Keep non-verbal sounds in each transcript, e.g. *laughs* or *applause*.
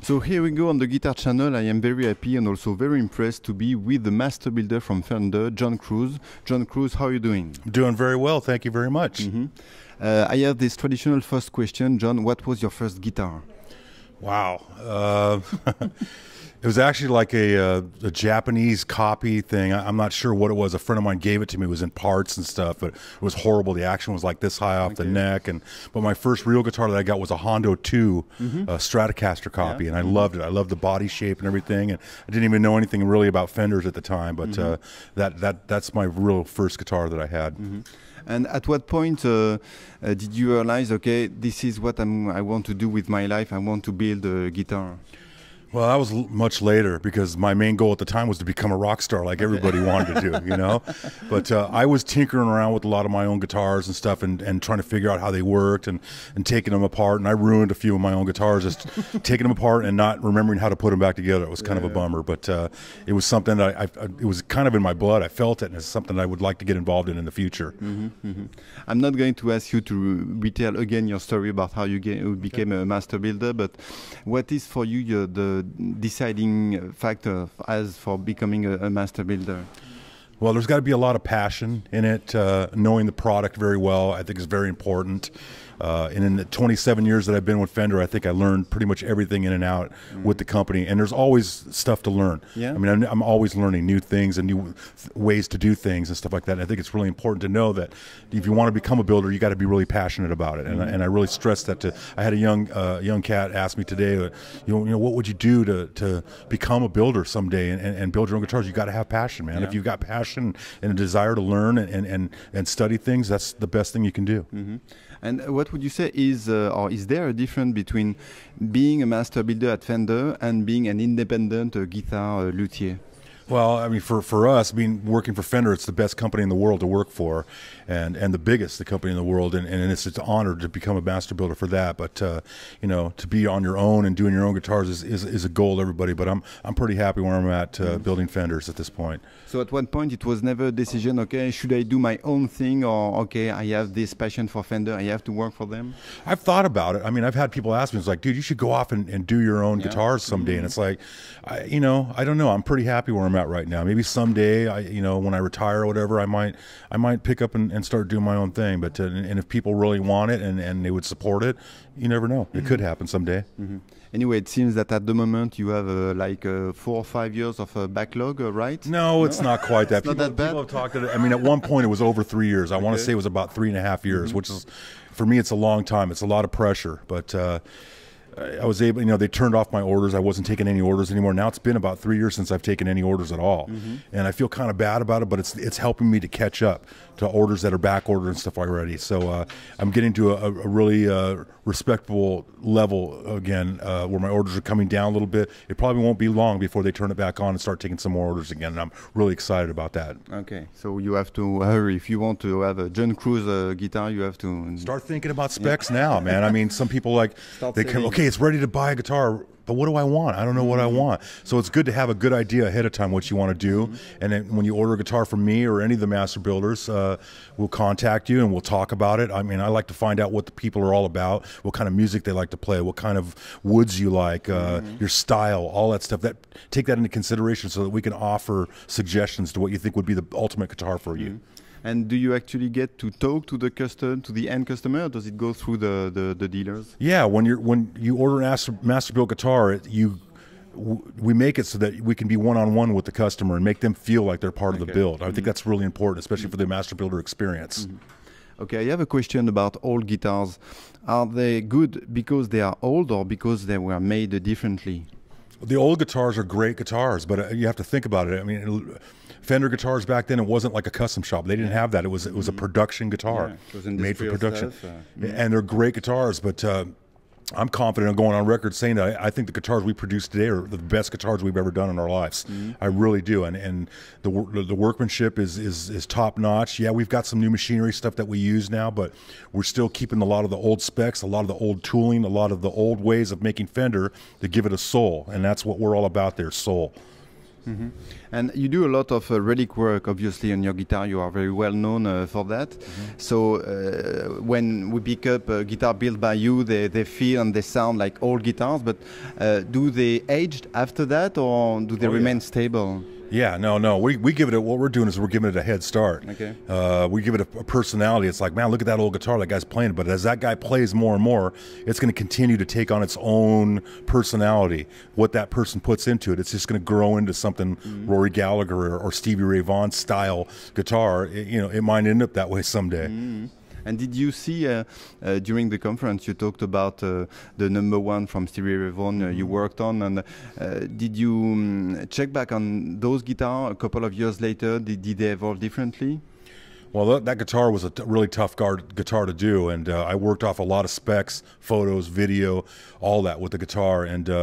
So here we go on the guitar channel. I am very happy and also very impressed to be with the master builder from Fender, John Cruz. John Cruz, how are you doing? Doing very well, thank you very much. Mm -hmm. uh, I have this traditional first question, John. What was your first guitar? Wow. Uh, *laughs* it was actually like a, a, uh, a Japanese copy thing. I, am not sure what it was. A friend of mine gave it to me. It was in parts and stuff, but it was horrible. The action was like this high off Thank the you. neck. And but my first real guitar that I got was a Hondo 2 mm-hmm. a uh, Stratocaster copy, yeah. and I mm-hmm. loved it. I loved the body shape and everything. And I didn't even know anything really about Fenders at the time, but mm-hmm. uh, that that that's my real first guitar that I had. Mm-hmm. And at what point uh, uh, did you realize, okay, this is what I'm, I want to do with my life? I want to build a guitar. Well, that was much later because my main goal at the time was to become a rock star like everybody wanted to do, you know? *laughs* But uh, I was tinkering around with a lot of my own guitars and stuff and, and trying to figure out how they worked and, and taking them apart. And I ruined a few of my own guitars just *laughs* taking them apart and not remembering how to put them back together. It was kind yeah. of a bummer, but uh, it was something that I, I, it was kind of in my blood. I felt it and it's something I would like to get involved in in the future. Mm -hmm, mm -hmm. I'm not going to ask you to retell again your story about how you, you became a master builder, but what is for you the deciding factor as for becoming a, a master builder? Well, there's got to be a lot of passion in it. Uh, knowing the product very well, I think, is very important. Uh, and in the 27 years that I've been with Fender, I think I learned pretty much everything in and out mm. with the company. And there's always stuff to learn. Yeah. I mean, I'm, I'm always learning new things and new ways to do things and stuff like that. And I think it's really important to know that if you want to become a builder, you got to be really passionate about it. And, mm. I, and I really stress that to. I had a young uh, young cat ask me today, uh, you know, you know, what would you do to, to become a builder someday and, and, and build your own guitars? You got to have passion, man. Yeah. If you've got passion and a desire to learn and, and, and, and study things, that's the best thing you can do. Mm -hmm. And what would you say is, uh, or is there a difference between being a master builder at Fender and being an independent uh, guitar uh, luthier? Well, I mean, for, for us, I mean, working for Fender, it's the best company in the world to work for, and, and the biggest the company in the world, and, and it's, it's an honor to become a master builder for that. But uh, you know, to be on your own and doing your own guitars is, is, is a goal, everybody. But I'm I'm pretty happy where I'm at uh, mm-hmm. building Fenders at this point. So at one point, it was never a decision. Okay, should I do my own thing, or okay, I have this passion for Fender, I have to work for them. I've thought about it. I mean, I've had people ask me, it's like, dude, you should go off and, and do your own yeah. guitars someday. Mm -hmm. And mm-hmm. it's like, I, you know, I don't know. I'm pretty happy where I'm right now. Maybe someday, I you know, when I retire or whatever, I might I might pick up and, and start doing my own thing. But to, uh, and if people really want it and, and they would support it, you never know. It mm -hmm. could mm-hmm. happen someday. Mm -hmm. Anyway, it seems that at the moment you have uh, like uh, four or five years of uh, backlog, uh, right? No, it's not quite that. *laughs* people, not that bad. People have talked. To, I mean, at one point it was over three years. I okay. want to say it was about three and a half years, mm -hmm. which is for me it's a long time. It's a lot of pressure, but uh, I was able, you know, they turned off my orders. I wasn't taking any orders anymore. Now it's been about three years since I've taken any orders at all, mm -hmm. and I feel kind of bad about it. But it's it's helping me to catch up to orders that are back ordered and stuff already. So uh, I'm getting to a, a really uh, respectable level again, uh, where my orders are coming down a little bit. It probably won't be long before they turn it back on and start taking some more orders again. And I'm really excited about that. Okay, so you have to hurry if you want to have a John Cruise uh, guitar. You have to start thinking about specs yeah. now, man. I mean, some people like they can okay it's ready to buy a guitar, but what do I want? I don't know what I mm-hmm. want. So it's good to have a good idea ahead of time what you want to do. Mm-hmm. And then when you order a guitar from me or any of the master builders, uh, we'll contact you and we'll talk about it. I mean, I like to find out what the people are all about, what kind of music they like to play, what kind of woods you like, uh, mm -hmm. your style, all that stuff. That take that into consideration so that we can offer suggestions to what you think would be the ultimate guitar for you. Mm -hmm. And do you actually get to talk to the customer, to the end customer? or does it go through the, the, the, dealers? Yeah, when you when you order an master build guitar, you we make it so that we can be one on one with the customer and make them feel like they're part okay. of the build. I mm -hmm. think mm-hmm. that's really important, especially for the master builder experience. Mm -hmm. Okay, I have a question about old guitars. Are they good because they are old or because they were made differently? The old guitars are great guitars, but uh, you have to think about it. I mean, Fender guitars back then. It wasn't like a custom shop. They didn't have that. It was it was a mm-hmm. production guitar yeah, made for production, stuff, uh, mm-hmm. and they're great guitars. But uh, I'm confident on going on record saying that I think the guitars we produce today are the best guitars we've ever done in our lives. Mm -hmm. I really do, and and the the workmanship is is is top notch. Yeah, we've got some new machinery stuff that we use now, but we're still keeping a lot of the old specs, a lot of the old tooling, a lot of the old ways of making Fender to give it a soul, and that's what we're all about there, soul. Mm -hmm. And you do a lot of uh, relic work, obviously, on your guitar. You are very well known uh, for that. Mm -hmm. So uh, when we pick up a guitar built by you, they, they feel and they sound like old guitars. But uh, do they age after that, or do they oh, remain yeah. stable? Yeah, no, no. We, we give it a, what we're doing is we're giving it a head start. Okay. Uh, we give it a, a, personality. It's like, man, look at that old guitar that guy's playing. But as that guy plays more and more, it's going to continue to take on its own personality. What that person puts into it, it's just going to grow into something mm -hmm. Rory Gallagher or, Stevie Ray Vaughan style guitar. It, you know, it might end up that way someday. Mm -hmm. And did you see uh, uh, during the conference you talked about uh, the number one from Stevie Ray Vaughan mm -hmm. you mm-hmm. worked on, and did you um, check back on those guitars a couple of years later? Did, did they evolve differently? Well, that, that, guitar was a really tough guard, guitar to do, and uh, I worked off a lot of specs, photos, video, all that with the guitar. And uh,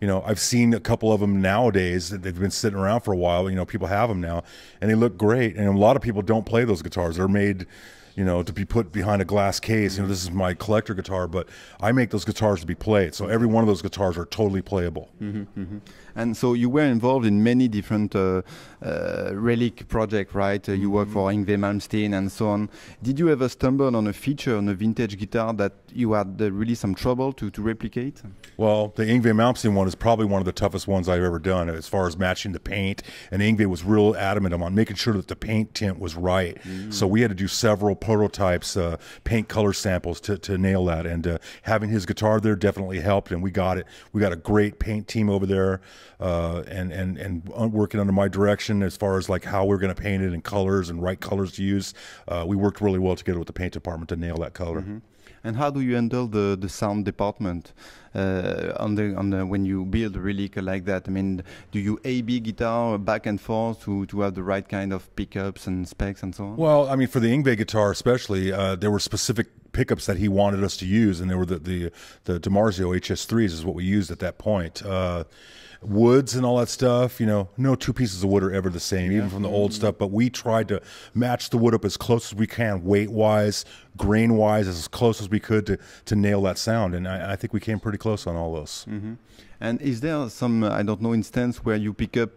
you know, I've seen a couple of them nowadays they've been sitting around for a while. You know, people have them now, and they look great. And a lot of people don't play those guitars; they're made you know, to be put behind a glass case. You know, this is my collector guitar, but I make those guitars to be played. So every one of those guitars are totally playable. Mm -hmm, mm -hmm. And so you were involved in many different uh, uh, relic projects, right? Uh, you mm -hmm. worked mm-hmm. for Ingve Malmsteen and so on. Did you ever stumble on a feature on a vintage guitar that you had uh, really some trouble to, to replicate? Well, the Ingve Malmsteen one is probably one of the toughest ones I've ever done as far as matching the paint. And Ingve was real adamant on making sure that the paint tint was right. Mm. So we had to do several prototypes, uh, paint color samples to, to nail that. And uh, having his guitar there definitely helped. And we got it. We got a great paint team over there, uh, and and and uh, working under my direction as far as like how we're going to paint it and colors and right colors to use. Uh, we worked really well together with the paint department to nail that color. Mm -hmm and how do you handle the, the sound department uh, on the on the, when you build a really like that? I mean, do you A B guitar back and forth to, to have the right kind of pickups and specs and so on? Well, I mean, for the Ingve guitar, especially, uh, there were specific pickups that he wanted us to use, and they were the the, the Demarzio HS3s is what we used at that point. Uh, woods and all that stuff, you know, no two pieces of wood are ever the same, yeah. even from the old stuff. But we tried to match the wood up as close as we can, weight wise, grain wise, as close as we could to to nail that sound. And I, I think we came pretty close on all those. Mm -hmm. And is there some I don't know instance where you pick up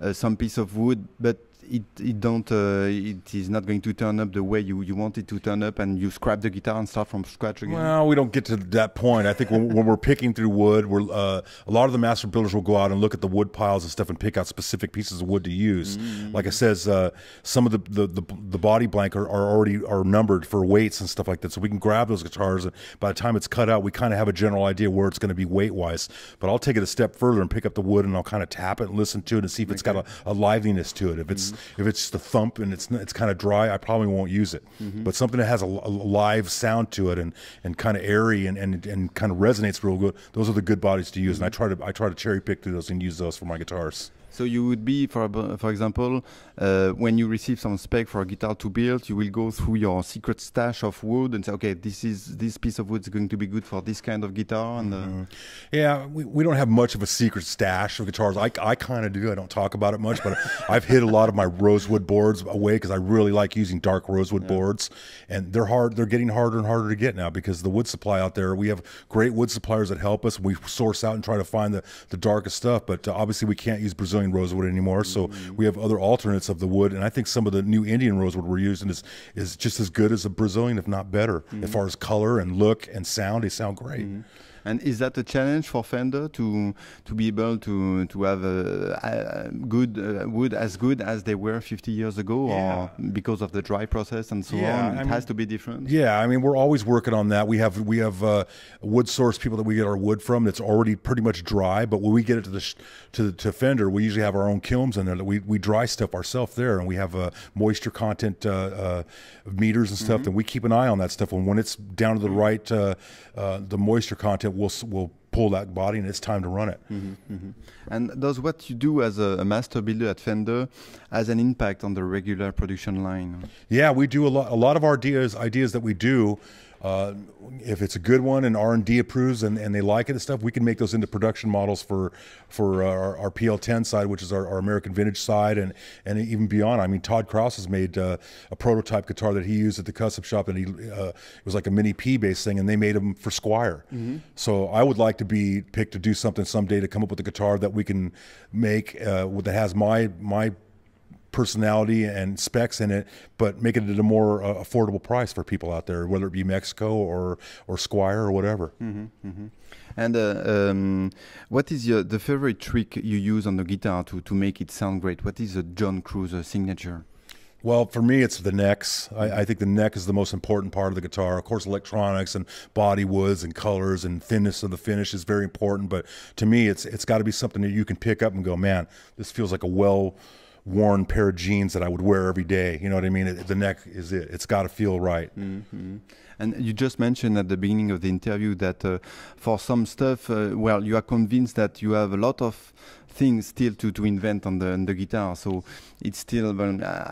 uh, some piece of wood, but it, it don't uh, it is not going to turn up the way you, you want it to turn up and you scrap the guitar and start from scratch again well we don't get to that point i think when, when we're picking through wood we're uh, a lot of the master builders will go out and look at the wood piles and stuff and pick out specific pieces of wood to use mm -hmm. like i says uh, some of the, the, the, the, body blank are, are already are numbered for weights and stuff like that so we can grab those guitars and by the time it's cut out we kind of have a general idea where it's going to be weight wise but i'll take it a step further and pick up the wood and i'll kind of tap it and listen to it and see if okay. it's got a, a liveliness to it if it's mm -hmm if it's just a thump and it's it's kind of dry, I probably won't use it. Mm-hmm. But something that has a, a, live sound to it and and kind of airy and, and and kind of resonates real good. Those are the good bodies to use, mm-hmm. and I mm-hmm. try to I try to cherry pick through those and use those for my guitars. So you would be, for for example, uh, when you receive some spec for a guitar to build, you will go through your secret stash of wood and say, okay, this is this piece of wood is going to be good for this kind of guitar. And mm -hmm. uh, mm-hmm. yeah, we, we don't have much of a secret stash of guitars. I I kind of do. I don't talk about it much, but *laughs* I've hid a lot of my rosewood boards away because I really like using dark rosewood yeah. boards, and they're hard. They're getting harder and harder to get now because the wood supply out there. We have great wood suppliers that help us. We source out and try to find the the darkest stuff, but uh, obviously we can't use Brazil rosewood anymore. So we have other alternates of the wood, and I think some of the new Indian rosewood we're using is is just as good as the Brazilian, if not better, mm-hmm. as far as color and look and sound. They sound great. Mm-hmm. And is that a challenge for Fender to to be able to to have a, a good uh, wood as good as they were 50 years ago, yeah. or because of the dry process and so yeah, on, it I has mean, to be different. Yeah, I mean we're always working on that. We have we have uh, wood source people that we get our wood from that's already pretty much dry, but when we get it to the to to Fender, we usually have our own kilns in there that we we dry stuff ourselves there, and we have uh, moisture content uh, uh, meters and stuff, mm -hmm. and we keep an eye on that stuff. And when it's down to the mm-hmm. right, uh, the moisture content we'll will pull that body and it's time to run it. Mm-hmm, mm-hmm. And does what you do as a, a, master builder at Fender has an impact on the regular production line? Yeah, we do a lot. A lot of our ideas ideas that we do uh, if it's a good one and R&D approves and, and they like it and stuff, we can make those into production models for for uh, our, our PL10 side, which is our, our, American Vintage side, and and even beyond. I mean, Todd Cross has made uh, a prototype guitar that he used at the custom shop, and he uh, it was like a mini P bass thing, and they made them for Squire. Mm -hmm. So I would like to be picked to do something someday to come up with a guitar that we can make uh, that has my my personality and specs in it, but make it at a more uh, affordable price for people out there, whether it be Mexico or or Squire or whatever. Mm -hmm, mm -hmm. And uh, um, what is your, the favorite trick you use on the guitar to to make it sound great? What is the John Cruiser signature? Well, for me, it's the necks. I, I, think the neck is the most important part of the guitar. Of course, electronics and body woods and colors and thinness of the finish is very important. But to me, it's it's got to be something that you can pick up and go, man, this feels like a well worn pair of jeans that I would wear every day. You know what I mean? the neck is it. It's got to feel right. Mm -hmm. And you just mentioned at the beginning of the interview that uh, for some stuff, uh, well, you are convinced that you have a lot of things still to, to invent on the, on the guitar. So it's still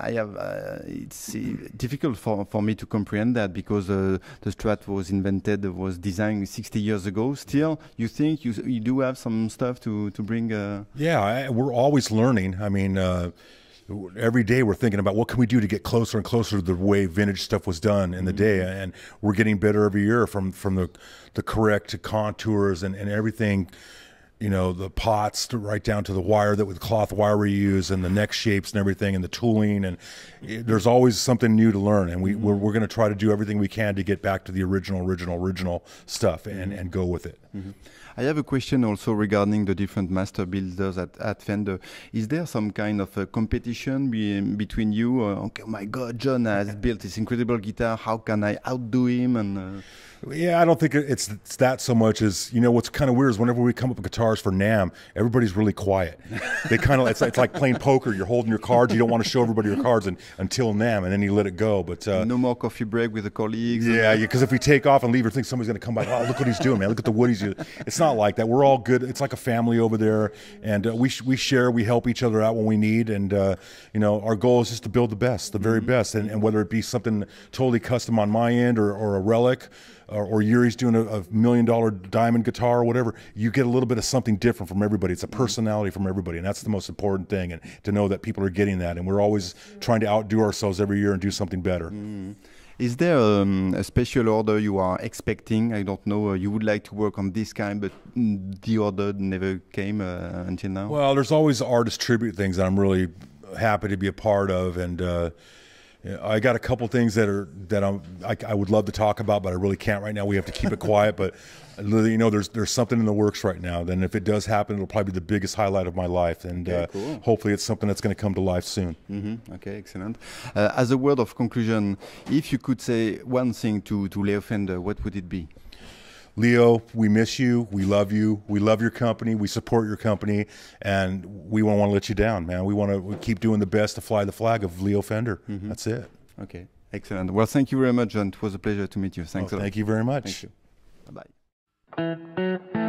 I have uh, it's uh, difficult for, for me to comprehend that because uh, the Strat was invented was designed 60 years ago. Still, you think you you do have some stuff to to bring. Uh... Yeah, I, we're always learning. I mean. Uh, every day we're thinking about what can we do to get closer and closer to the way vintage stuff was done in the mm-hmm. day, and we're getting better every year from from the the correct contours and, and everything you know the pots to right down to the wire that with cloth wire we use and the neck shapes and everything and the tooling and it, eh, there's always something new to learn and we mm-hmm. we're, we're going to try to do everything we can to get back to the original original original stuff and mm-hmm. and go with it mm-hmm. I have a question also regarding the different master builders at, at Fender. Is there some kind of a competition be, between you? Uh, okay, oh my God, John has built this incredible guitar. How can I outdo him? And uh... yeah, I don't think it's, it's that so much as you know what's kind of weird is whenever we come up with guitars for Nam, everybody's really quiet. *laughs* They kind of it's, it's like playing poker. You're holding your cards. You don't want to show everybody your cards and, until Nam, and then you let it go. But uh, no more coffee break with the colleagues. Yeah, because if we take off and leave, you think somebody's going to come by. Oh, look what he's doing, man! Look at the woodies. It's not not like that. We're all good. It's like a family over there, and uh, we we share, we help each other out when we need, and uh, you know, our goal is just to build the best, the very mm -hmm. best, and, and whether it be something totally custom on my end or, or a relic. Or, or, Yuri's doing a, a, million dollar diamond guitar or whatever, you get a little bit of something different from everybody. It's a mm-hmm. personality from everybody, and that's the most important thing. And to know that people are getting that, and we're always trying to outdo ourselves every year and do something better. Mm. Is there um, a special order you are expecting? I don't know. Uh, you would like to work on this kind, but mm, the order never came uh, until now. Well, there's always artist tribute things that I'm really happy to be a part of, and uh, I got a couple things that are that I'm, I, I, would love to talk about, but I really can't right now. We have to keep it quiet. But you know, there's there's something in the works right now. Then if it does happen, it'll probably be the biggest highlight of my life, and okay, uh, cool. hopefully it's something that's going to come to life soon. Mm -hmm. Okay, excellent. Uh, as a word of conclusion, if you could say one thing to to Leo Fender, what would it be? Leo, we miss you. We love you. We love your company. We support your company, and we won't want to let you down, man. We want to keep doing the best to fly the flag of Leo Fender. Mm -hmm. That's it. Okay, excellent. Well, thank you very much, and it was a pleasure to meet you. Thanks oh, Thank you very much. Thank you. Bye bye.